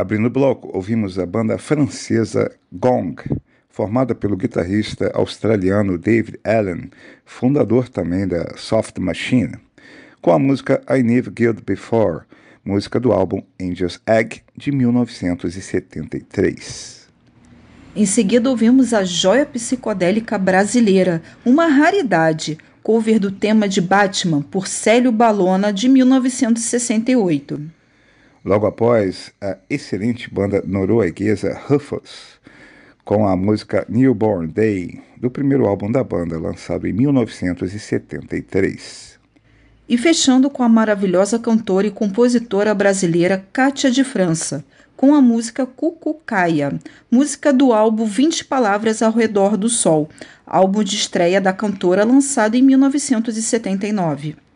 Abrindo o bloco, ouvimos a banda francesa Gong, formada pelo guitarrista australiano David Allen, fundador também da Soft Machine, com a música I Never Guild Before, música do álbum Angel's Egg de 1973. Em seguida, ouvimos a joia psicodélica brasileira, uma raridade, cover do tema de Batman por Célio Balona de 1968. Logo após, a excelente banda norueguesa Ruffles, com a música Newborn Day, do primeiro álbum da banda, lançado em 1973. E fechando com a maravilhosa cantora e compositora brasileira Cátia de França, com a música Cucucaia, música do álbum 20 Palavras ao Redor do Sol, álbum de estreia da cantora lançado em 1979.